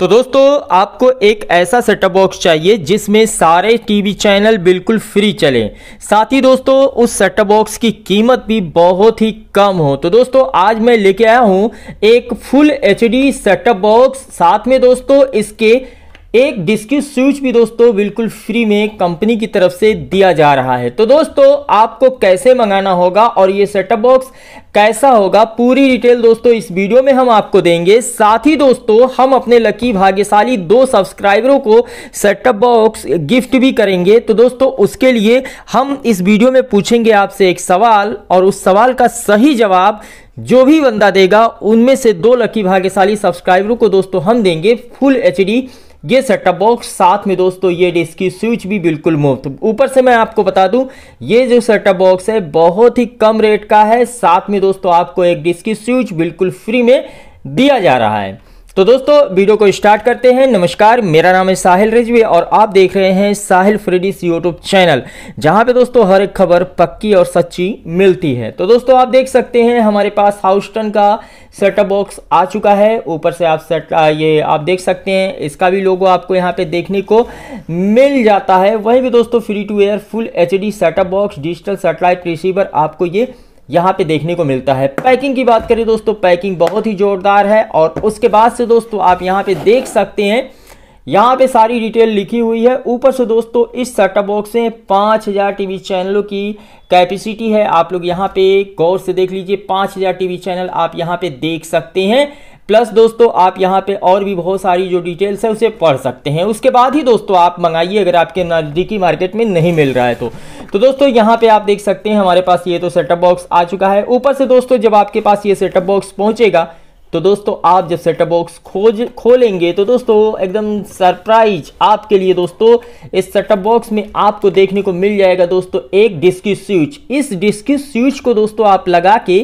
तो दोस्तों आपको एक ऐसा सेटअप बॉक्स चाहिए जिसमें सारे टीवी चैनल बिल्कुल फ्री चलें साथ ही दोस्तों उस सेटअप बॉक्स की कीमत भी बहुत ही कम हो तो दोस्तों आज मैं लेके आया हूं एक फुल एचडी सेटअप बॉक्स साथ में दोस्तों इसके एक डिस्क्यू स्विच भी दोस्तों बिल्कुल फ्री में कंपनी की तरफ से दिया जा रहा है तो दोस्तों आपको कैसे मंगाना होगा और ये सेटअप बॉक्स कैसा होगा पूरी डिटेल दोस्तों इस वीडियो में हम आपको देंगे साथ ही दोस्तों हम अपने लकी भाग्यशाली दो सब्सक्राइबरों को सेटअप बॉक्स गिफ्ट भी करेंगे तो दोस्तों उसके लिए हम इस वीडियो में पूछेंगे आपसे एक सवाल और उस सवाल का सही जवाब जो भी बंदा देगा उनमें से दो लकी भाग्यशाली सब्सक्राइबरों को दोस्तों हम देंगे फुल एच ये सेटअप बॉक्स साथ में दोस्तों ये डिस्क की स्विच भी बिल्कुल मुफ्त ऊपर से मैं आपको बता दूं ये जो सेटअप बॉक्स है बहुत ही कम रेट का है साथ में दोस्तों आपको एक डिस्क की स्विच बिल्कुल फ्री में दिया जा रहा है तो दोस्तों वीडियो को स्टार्ट करते हैं नमस्कार मेरा नाम है साहिल रिजवी और आप देख रहे हैं साहिल फ्रीडीस यूट्यूब चैनल जहां पे दोस्तों हर एक खबर पक्की और सच्ची मिलती है तो दोस्तों आप देख सकते हैं हमारे पास हाउस्टन का सेटअप बॉक्स आ चुका है ऊपर से आप सेट ये आप देख सकते हैं इसका भी लोगो आपको यहाँ पे देखने को मिल जाता है वहीं भी दोस्तों free to air full H D setup box digital satellite receiver आपको ये यहाँ पे देखने को मिलता है पैकिंग की बात करें दोस्तों पैकिंग बहुत ही ज़ोरदार है और उसके बाद से दोस्तों आप यहाँ पे देख सकते हैं यहाँ पे सारी डिटेल लिखी हुई है ऊपर से दोस्तों इस सेटअप बॉक्स में पाँच हज़ार टीवी चैनलों की कैपेसिटी है आप लोग यहाँ पे गौर से देख लीजिए पाँच हज़ार टीवी चैनल आप यहाँ पे देख सकते हैं प्लस दोस्तों आप यहाँ पे और भी बहुत सारी जो डिटेल्स है उसे पढ़ सकते हैं उसके बाद ही दोस्तों आप मंगाइए अगर आपके नज़दीकी मार्केट में नहीं मिल रहा है तो तो दोस्तों यहाँ पे आप देख सकते हैं हमारे पास ये तो सेटअप बॉक्स आ चुका है ऊपर से दोस्तों जब आपके पास ये सेटअप बॉक्स पहुँचेगा तो दोस्तों आप जब सेटअप बॉक्स खोज खोलेंगे तो दोस्तों एकदम सरप्राइज आपके लिए दोस्तों इस सेटअप बॉक्स में आपको देखने को मिल जाएगा दोस्तों एक डिस्की स्विच इस डिस्की स्विच को दोस्तों आप लगा के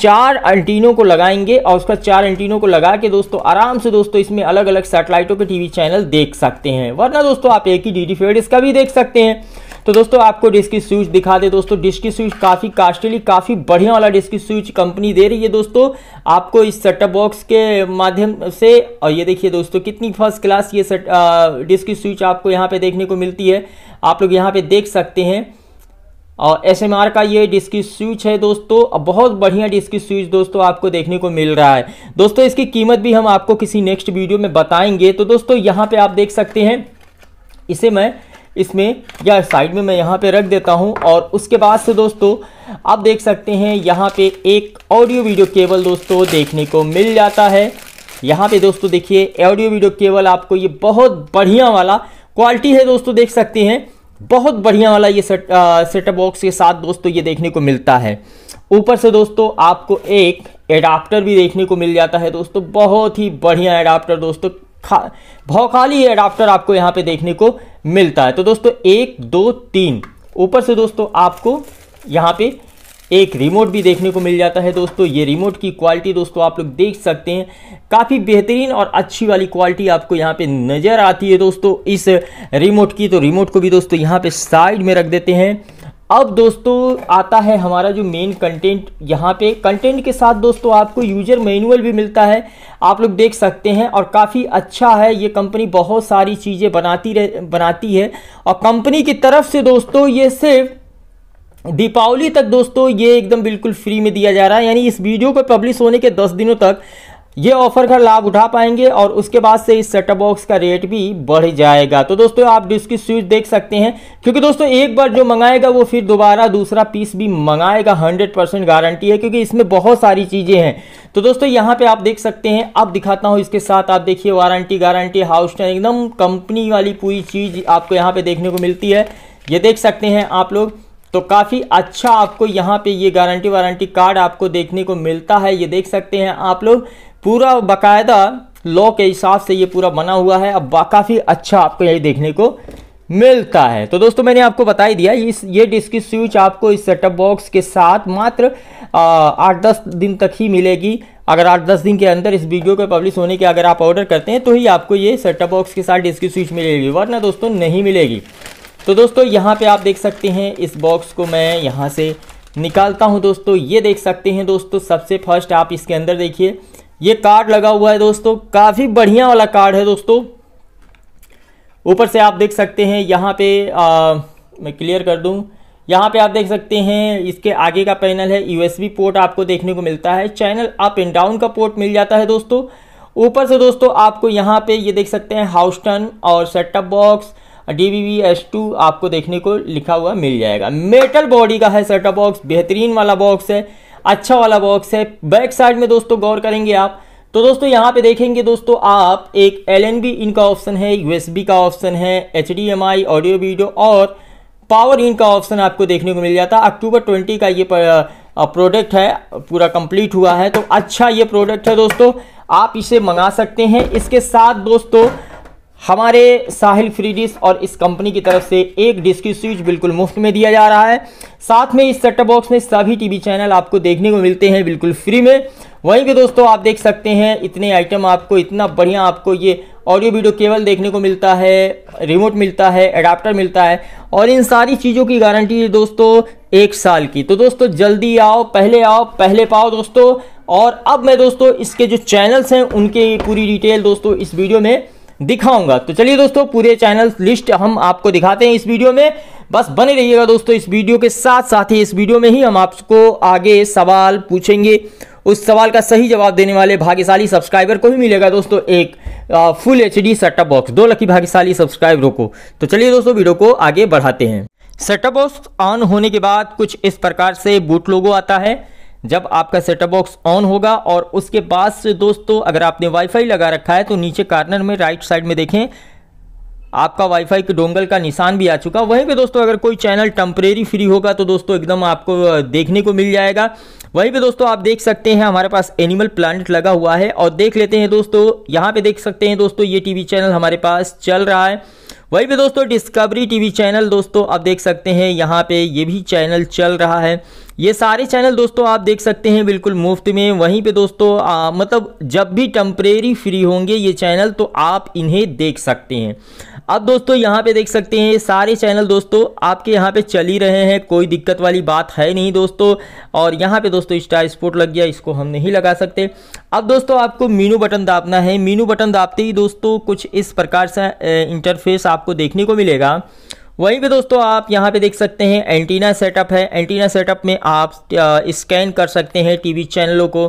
चार एंटीनों को लगाएंगे और उसका चार एंटीनों को लगा के दोस्तों आराम से दोस्तों इसमें अलग अलग सेटेलाइटों के टीवी चैनल देख सकते हैं वरना दोस्तों आप एक ही डी फेड इसका भी देख सकते हैं तो दोस्तों आपको डिस्क की स्विच दिखा दे दोस्तों डिस्क की स्विच काफ़ी कास्टली काफ़ी बढ़िया वाला डिस्क की स्विच कंपनी दे रही है दोस्तों आपको इस सेटअप बॉक्स के माध्यम से और ये देखिए दोस्तों कितनी फर्स्ट क्लास ये डिस्क की स्विच आपको यहाँ पे देखने को मिलती है आप लोग यहाँ पे देख सकते हैं और एस का ये डिस्की स्विच है दोस्तों अब बहुत बढ़िया डिस्की स्विच दोस्तों आपको देखने को मिल रहा है दोस्तों इसकी कीमत भी हम आपको किसी नेक्स्ट वीडियो में बताएंगे तो दोस्तों यहाँ पे आप देख सकते हैं इसे मैं इसमें या साइड में मैं यहाँ पे रख देता हूँ और उसके बाद से दोस्तों आप देख सकते हैं यहाँ पे एक ऑडियो वीडियो केबल दोस्तों देखने को मिल जाता है यहाँ पे दोस्तों देखिए ऑडियो वीडियो केबल आपको ये बहुत बढ़िया वाला क्वालिटी है दोस्तों देख सकते हैं बहुत बढ़िया वाला ये सेट सेटअप बॉक्स के साथ दोस्तों ये देखने को मिलता है ऊपर से दोस्तों आपको एक एडाप्टर भी देखने को मिल जाता है दोस्तों बहुत ही बढ़िया एडाप्टर दोस्तों खा भौकाली एडाप्टर आपको यहाँ पे देखने को मिलता है तो दोस्तों एक दो तीन ऊपर से दोस्तों आपको यहाँ पे एक रिमोट भी देखने को मिल जाता है दोस्तों ये रिमोट की क्वालिटी दोस्तों आप लोग देख सकते हैं काफ़ी बेहतरीन और अच्छी वाली क्वालिटी आपको यहाँ पे नज़र आती है दोस्तों इस रिमोट की तो रिमोट को भी दोस्तों यहाँ पे साइड में रख देते हैं अब दोस्तों आता है हमारा जो मेन कंटेंट यहाँ पे कंटेंट के साथ दोस्तों आपको यूजर मैनुअल भी मिलता है आप लोग देख सकते हैं और काफ़ी अच्छा है ये कंपनी बहुत सारी चीज़ें बनाती रह बनाती है और कंपनी की तरफ से दोस्तों ये सिर्फ दीपावली तक दोस्तों ये एकदम बिल्कुल फ्री में दिया जा रहा है यानी इस वीडियो पर पब्लिश होने के दस दिनों तक ये ऑफर का लाभ उठा पाएंगे और उसके बाद से इस सेटअप बॉक्स का रेट भी बढ़ जाएगा तो दोस्तों आप इसकी स्विच देख सकते हैं क्योंकि दोस्तों एक बार जो मंगाएगा वो फिर दोबारा दूसरा पीस भी मंगाएगा 100 परसेंट गारंटी है क्योंकि इसमें बहुत सारी चीज़ें हैं तो दोस्तों यहाँ पे आप देख सकते हैं अब दिखाता हूँ इसके साथ आप देखिए वारंटी गारंटी हाउस एकदम कंपनी वाली पूरी चीज़ आपको यहाँ पे देखने को मिलती है ये देख सकते हैं आप लोग तो काफ़ी अच्छा आपको यहाँ पे ये गारंटी वारंटी कार्ड आपको देखने को मिलता है ये देख सकते हैं आप लोग पूरा बाकायदा लॉ के हिसाब से ये पूरा बना हुआ है अब काफ़ी अच्छा आपको यही देखने को मिलता है तो दोस्तों मैंने आपको बता ही दिया इस ये डिस्क स्विच आपको इस सेटअप बॉक्स के साथ मात्र आठ दस दिन तक ही मिलेगी अगर आठ दस दिन के अंदर इस वीडियो के पब्लिश होने के अगर आप ऑर्डर करते हैं तो ही आपको ये सेटअप बॉक्स के साथ डिस्क स्विच मिलेगी वरना दोस्तों नहीं मिलेगी तो दोस्तों यहाँ पे आप देख सकते हैं इस बॉक्स को मैं यहाँ से निकालता हूँ दोस्तों ये देख सकते हैं दोस्तों सबसे फर्स्ट आप इसके अंदर देखिए ये कार्ड लगा हुआ है दोस्तों काफ़ी बढ़िया वाला कार्ड है दोस्तों ऊपर से आप देख सकते हैं यहाँ पे आ, मैं क्लियर कर दूँ यहाँ पे आप देख सकते हैं इसके आगे का पैनल है यू पोर्ट आपको देखने को मिलता है चैनल अप एंड डाउन का पोर्ट मिल जाता है दोस्तों ऊपर से दोस्तों आपको यहाँ पे ये देख सकते हैं हाउस्टन और setup box D S two आपको देखने को लिखा हुआ मिल जाएगा मेटल बॉडी का है सेटअप बॉक्स बेहतरीन वाला बॉक्स है अच्छा वाला बॉक्स है बैक साइड में दोस्तों गौर करेंगे आप तो दोस्तों यहाँ पे देखेंगे दोस्तों आप एक एल एन बी इनका ऑप्शन है यूएसबी का ऑप्शन है H D M I audio video और पावर इन का ऑप्शन आपको देखने को मिल जाता है अक्टूबर ट्वेंटी का ये प्रोडक्ट है पूरा कंप्लीट हुआ है तो अच्छा ये प्रोडक्ट है दोस्तों आप इसे मंगा सकते हैं इसके साथ दोस्तों हमारे साहिल फ्री और इस कंपनी की तरफ से एक डिस्क की स्विच बिल्कुल मुफ्त में दिया जा रहा है साथ में इस सेट बॉक्स में सभी टीवी चैनल आपको देखने को मिलते हैं बिल्कुल फ्री में वहीं पे दोस्तों आप देख सकते हैं इतने आइटम आपको इतना बढ़िया आपको ये ऑडियो वीडियो केवल देखने को मिलता है रिमोट मिलता है अडाप्टर मिलता है और इन सारी चीज़ों की गारंटी है दोस्तों एक साल की तो दोस्तों जल्दी आओ पहले आओ पहले पाओ दोस्तों और अब मैं दोस्तों इसके जो चैनल्स हैं उनके पूरी डिटेल दोस्तों इस वीडियो में दिखाऊंगा तो चलिए दोस्तों पूरे चैनल लिस्ट हम आपको दिखाते हैं इस वीडियो में बस बने रहिएगा दोस्तों इस वीडियो के साथ साथ ही इस वीडियो में ही हम आपको आगे सवाल पूछेंगे उस सवाल का सही जवाब देने वाले भाग्यशाली सब्सक्राइबर को ही मिलेगा दोस्तों एक आ, full H D setup box दो लकी भाग्यशाली सब्सक्राइबरों को तो चलिए दोस्तों वीडियो को आगे बढ़ाते हैं सेटअप बॉक्स ऑन होने के बाद कुछ इस प्रकार से बूट लोगो आता है जब आपका सेटअप बॉक्स ऑन होगा और उसके बाद से दोस्तों अगर आपने वाईफाई लगा रखा है तो नीचे कार्नर में राइट साइड में देखें आपका वाईफाई के डोंगल का निशान भी आ चुका वहीं पे दोस्तों अगर कोई चैनल टम्परेरी फ्री होगा तो दोस्तों एकदम आपको देखने को मिल जाएगा वहीं पे दोस्तों आप देख सकते हैं हमारे पास एनिमल प्लानट लगा हुआ है और देख लेते हैं दोस्तों यहाँ पे देख सकते हैं दोस्तों ये टीवी चैनल हमारे पास चल रहा है वहीं पे दोस्तों डिस्कवरी टीवी चैनल दोस्तों आप देख सकते हैं यहाँ पे ये भी चैनल चल रहा है ये सारे चैनल दोस्तों आप देख सकते हैं बिल्कुल मुफ्त में वहीं पे दोस्तों आ, मतलब जब भी टम्परेरी फ्री होंगे ये चैनल तो आप इन्हें देख सकते हैं अब दोस्तों यहाँ पे देख सकते हैं ये सारे चैनल दोस्तों आपके यहाँ पे चल ही रहे हैं कोई दिक्कत वाली बात है नहीं दोस्तों और यहाँ पे दोस्तों स्टार स्पोर्ट लग गया इसको हम नहीं लगा सकते अब दोस्तों आपको मीनू बटन दापना है मीनू बटन दापते ही दोस्तों कुछ इस प्रकार से इंटरफेस आपको देखने को मिलेगा वहीं पे दोस्तों आप यहाँ पे देख सकते हैं एंटीना सेटअप है एंटीना सेटअप में आप स्कैन कर सकते हैं टीवी चैनलों को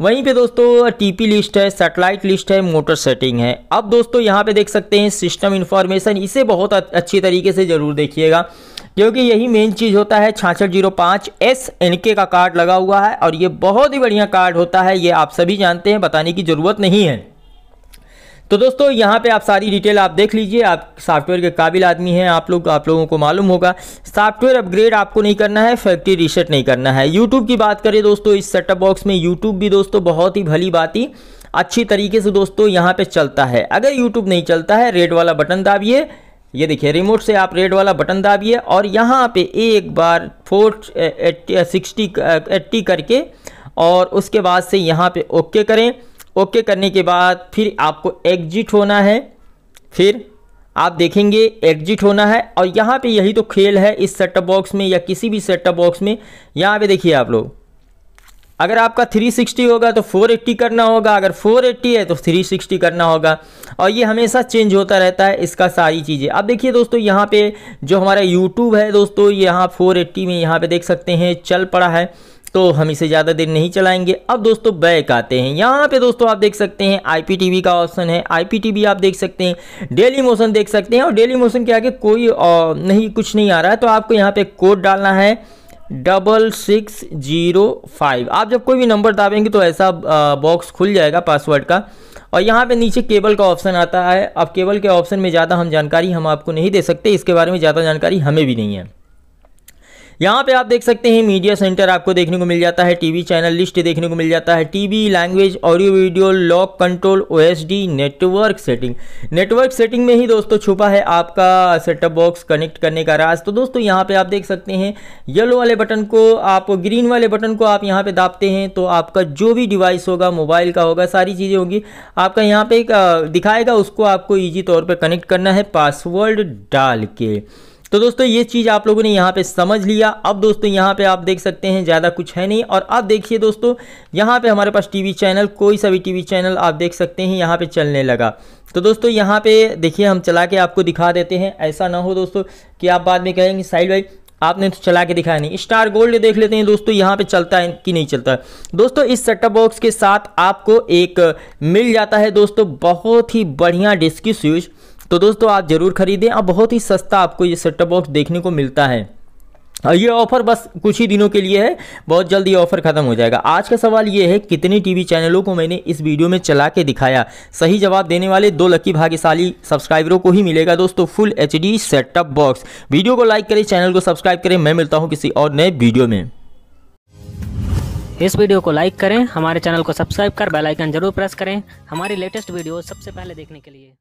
वहीं पे दोस्तों टीपी लिस्ट है सैटेलाइट लिस्ट है मोटर सेटिंग है अब दोस्तों यहाँ पे देख सकते हैं सिस्टम इन्फॉर्मेशन इसे बहुत अच्छी तरीके से ज़रूर देखिएगा क्योंकि यही मेन चीज़ होता है छाछठ जीरो पाँच एस एन के का कार्ड लगा हुआ है और ये बहुत ही बढ़िया कार्ड होता है ये आप सभी जानते हैं बताने की ज़रूरत नहीं है तो दोस्तों यहाँ पे आप सारी डिटेल आप देख लीजिए आप सॉफ्टवेयर के काबिल आदमी हैं आप लोग आप लोगों को मालूम होगा सॉफ्टवेयर अपग्रेड आपको नहीं करना है फैक्ट्री रीसेट नहीं करना है यूट्यूब की बात करें दोस्तों इस सेटअप बॉक्स में यूट्यूब भी दोस्तों बहुत ही भली बात ही अच्छी तरीके से दोस्तों यहाँ पर चलता है अगर यूट्यूब नहीं चलता है रेड वाला बटन दाबिए ये देखिए रिमोट से आप रेड वाला बटन दाबिए और यहाँ पर एक बार फोर सिक्सटी एट्टी करके और उसके बाद से यहाँ पर ओके करें ओके करने के बाद फिर आपको एग्जिट होना है फिर आप देखेंगे एग्जिट होना है और यहाँ पे यही तो खेल है इस सेटअप बॉक्स में या किसी भी सेटअप बॉक्स में यहाँ पे देखिए आप लोग अगर आपका 360 होगा तो 480 करना होगा अगर 480 है तो 360 करना होगा और ये हमेशा चेंज होता रहता है इसका सारी चीज़ें अब देखिए दोस्तों यहाँ पे जो हमारा यूट्यूब है दोस्तों यहाँ 480 में यहाँ पे देख सकते हैं चल पड़ा है तो हम इसे ज़्यादा देर नहीं चलाएंगे अब दोस्तों बैक आते हैं यहाँ पे दोस्तों आप देख सकते हैं वी का ऑप्शन है वी आप देख सकते हैं डेली मोशन देख सकते हैं और डेली मोशन के आगे कोई और नहीं कुछ नहीं आ रहा है तो आपको यहाँ पे कोड डालना है डबल सिक्स जीरो फाइव आप जब कोई भी नंबर दाबेंगे तो ऐसा बॉक्स खुल जाएगा पासवर्ड का और यहाँ पे नीचे केबल का ऑप्शन आता है अब केबल के ऑप्शन में ज़्यादा हम जानकारी हम आपको नहीं दे सकते इसके बारे में ज़्यादा जानकारी हमें भी नहीं है यहाँ पे आप देख सकते हैं मीडिया सेंटर आपको देखने को मिल जाता है टीवी चैनल लिस्ट देखने को मिल जाता है TV language audio video lock control OSD network setting network setting में ही दोस्तों छुपा है आपका सेटअप बॉक्स कनेक्ट करने का राज तो दोस्तों यहाँ पे आप देख सकते हैं येलो वाले बटन को आप ग्रीन वाले बटन को आप यहाँ पे दापते हैं तो आपका जो भी डिवाइस होगा मोबाइल का होगा सारी चीज़ें होगी आपका यहाँ पे दिखाएगा उसको आपको ईजी तौर पर कनेक्ट करना है पासवर्ड डाल के तो दोस्तों ये चीज़ आप लोगों ने यहाँ पे समझ लिया अब दोस्तों यहाँ पे आप देख सकते हैं ज़्यादा कुछ है नहीं और अब देखिए दोस्तों यहाँ पे हमारे पास टीवी चैनल कोई सा भी टीवी चैनल आप देख सकते हैं यहाँ पे चलने लगा तो दोस्तों यहाँ पे देखिए हम चला के आपको दिखा देते हैं ऐसा ना हो दोस्तों कि आप बाद में कहेंगे साहिल भाई आपने तो चला के दिखाया नहीं स्टार गोल्ड देख लेते हैं दोस्तों यहाँ पे चलता है कि नहीं चलता है दोस्तों इस सेटअप बॉक्स के साथ आपको एक मिल जाता है दोस्तों बहुत ही बढ़िया डिस्की स्विच तो दोस्तों आप ज़रूर खरीदें अब बहुत ही सस्ता आपको ये सेटअप बॉक्स देखने को मिलता है ये ऑफर बस कुछ ही दिनों के लिए है बहुत जल्द ये ऑफर खत्म हो जाएगा आज का सवाल ये है कितने टीवी चैनलों को मैंने इस वीडियो में चला के दिखाया सही जवाब देने वाले दो लकी भाग्यशाली सब्सक्राइबरों को ही मिलेगा दोस्तों full H D setup box video को लाइक करें चैनल को सब्सक्राइब करें मैं मिलता हूँ किसी और नए वीडियो में इस वीडियो को लाइक करें हमारे चैनल को सब्सक्राइब कर बेलाइकन जरूर प्रेस करें हमारी लेटेस्ट वीडियो सबसे पहले देखने के लिए